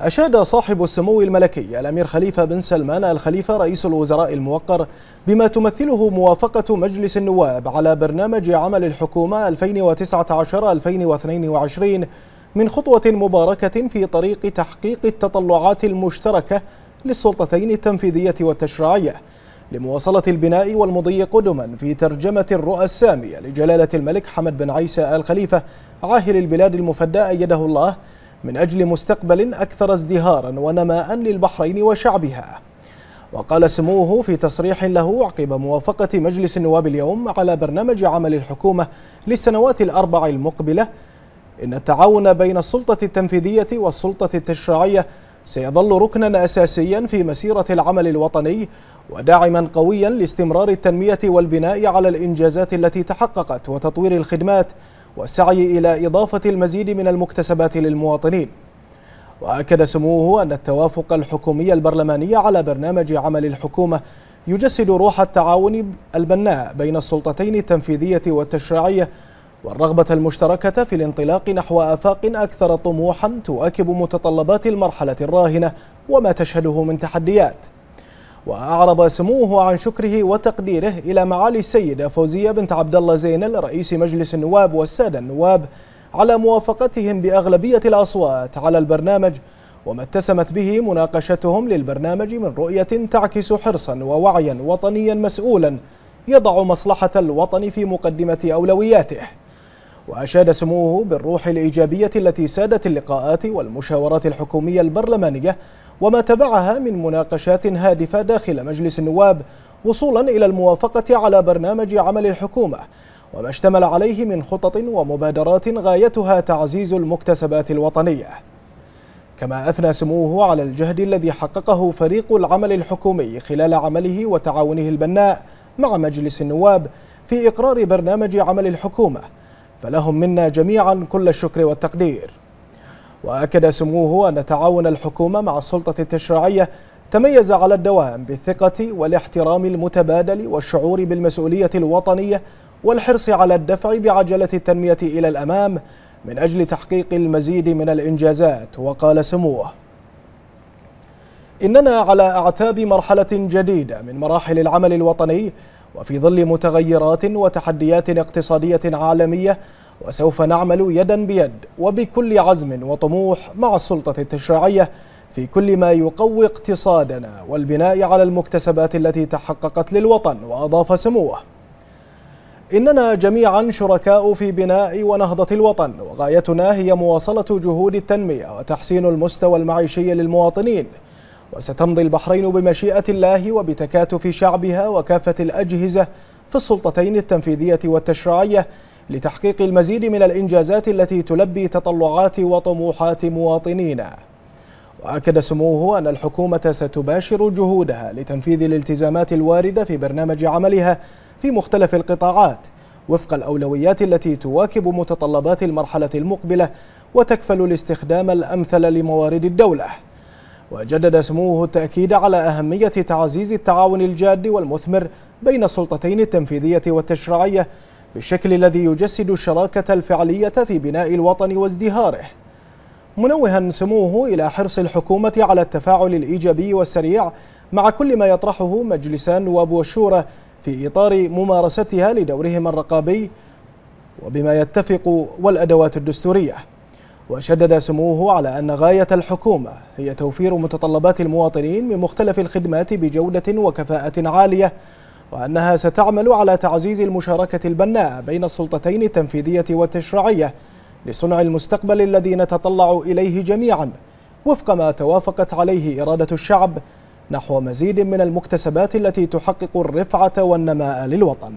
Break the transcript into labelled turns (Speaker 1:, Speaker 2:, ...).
Speaker 1: أشاد صاحب السمو الملكي الأمير خليفة بن سلمان الخليفة رئيس الوزراء الموقر بما تمثله موافقة مجلس النواب على برنامج عمل الحكومة 2019-2022 من خطوة مباركة في طريق تحقيق التطلعات المشتركة للسلطتين التنفيذية والتشريعية لمواصلة البناء والمضي قدما في ترجمة الرؤى السامية لجلالة الملك حمد بن عيسى آل خليفة عاهل البلاد المفدى أيده الله من أجل مستقبل أكثر ازدهارا ونماء للبحرين وشعبها وقال سموه في تصريح له عقب موافقة مجلس النواب اليوم على برنامج عمل الحكومة للسنوات الأربع المقبلة إن التعاون بين السلطة التنفيذية والسلطة التشريعية سيظل ركنا أساسيا في مسيرة العمل الوطني وداعما قويا لاستمرار التنمية والبناء على الإنجازات التي تحققت وتطوير الخدمات والسعي إلى إضافة المزيد من المكتسبات للمواطنين وأكد سموه أن التوافق الحكومي البرلماني على برنامج عمل الحكومة يجسد روح التعاون البناء بين السلطتين التنفيذية والتشريعية والرغبة المشتركة في الانطلاق نحو آفاق أكثر طموحا تواكب متطلبات المرحلة الراهنة وما تشهده من تحديات وأعرب سموه عن شكره وتقديره إلى معالي السيدة فوزية بنت عبد الله زينل رئيس مجلس النواب والسادة النواب على موافقتهم بأغلبية الأصوات على البرنامج وما اتسمت به مناقشتهم للبرنامج من رؤية تعكس حرصا ووعيا وطنيا مسؤولا يضع مصلحة الوطن في مقدمة أولوياته وأشاد سموه بالروح الإيجابية التي سادت اللقاءات والمشاورات الحكومية البرلمانية وما تبعها من مناقشات هادفة داخل مجلس النواب وصولا إلى الموافقة على برنامج عمل الحكومة وما اشتمل عليه من خطط ومبادرات غايتها تعزيز المكتسبات الوطنية كما أثنى سموه على الجهد الذي حققه فريق العمل الحكومي خلال عمله وتعاونه البناء مع مجلس النواب في إقرار برنامج عمل الحكومة فلهم منا جميعا كل الشكر والتقدير وأكد سموه أن تعاون الحكومة مع السلطة التشريعية تميز على الدوام بالثقة والاحترام المتبادل والشعور بالمسؤولية الوطنية والحرص على الدفع بعجلة التنمية إلى الأمام من أجل تحقيق المزيد من الإنجازات وقال سموه إننا على أعتاب مرحلة جديدة من مراحل العمل الوطني وفي ظل متغيرات وتحديات اقتصادية عالمية وسوف نعمل يدا بيد وبكل عزم وطموح مع السلطة التشريعية في كل ما يقوي اقتصادنا والبناء على المكتسبات التي تحققت للوطن وأضاف سموه إننا جميعا شركاء في بناء ونهضة الوطن وغايتنا هي مواصلة جهود التنمية وتحسين المستوى المعيشي للمواطنين وستمضي البحرين بمشيئة الله وبتكاتف شعبها وكافة الأجهزة في السلطتين التنفيذية والتشريعية لتحقيق المزيد من الإنجازات التي تلبي تطلعات وطموحات مواطنينا وأكد سموه أن الحكومة ستباشر جهودها لتنفيذ الالتزامات الواردة في برنامج عملها في مختلف القطاعات وفق الأولويات التي تواكب متطلبات المرحلة المقبلة وتكفل الاستخدام الأمثل لموارد الدولة وجدد سموه التأكيد على أهمية تعزيز التعاون الجاد والمثمر بين السلطتين التنفيذية والتشريعية بالشكل الذي يجسد الشراكة الفعلية في بناء الوطن وازدهاره منوها سموه إلى حرص الحكومة على التفاعل الإيجابي والسريع مع كل ما يطرحه مجلس النواب والشورى في إطار ممارستها لدورهم الرقابي وبما يتفق والأدوات الدستورية وشدد سموه على أن غاية الحكومة هي توفير متطلبات المواطنين من مختلف الخدمات بجودة وكفاءة عالية وأنها ستعمل على تعزيز المشاركة البناءة بين السلطتين التنفيذية والتشريعية لصنع المستقبل الذي نتطلع إليه جميعا وفق ما توافقت عليه إرادة الشعب نحو مزيد من المكتسبات التي تحقق الرفعة والنماء للوطن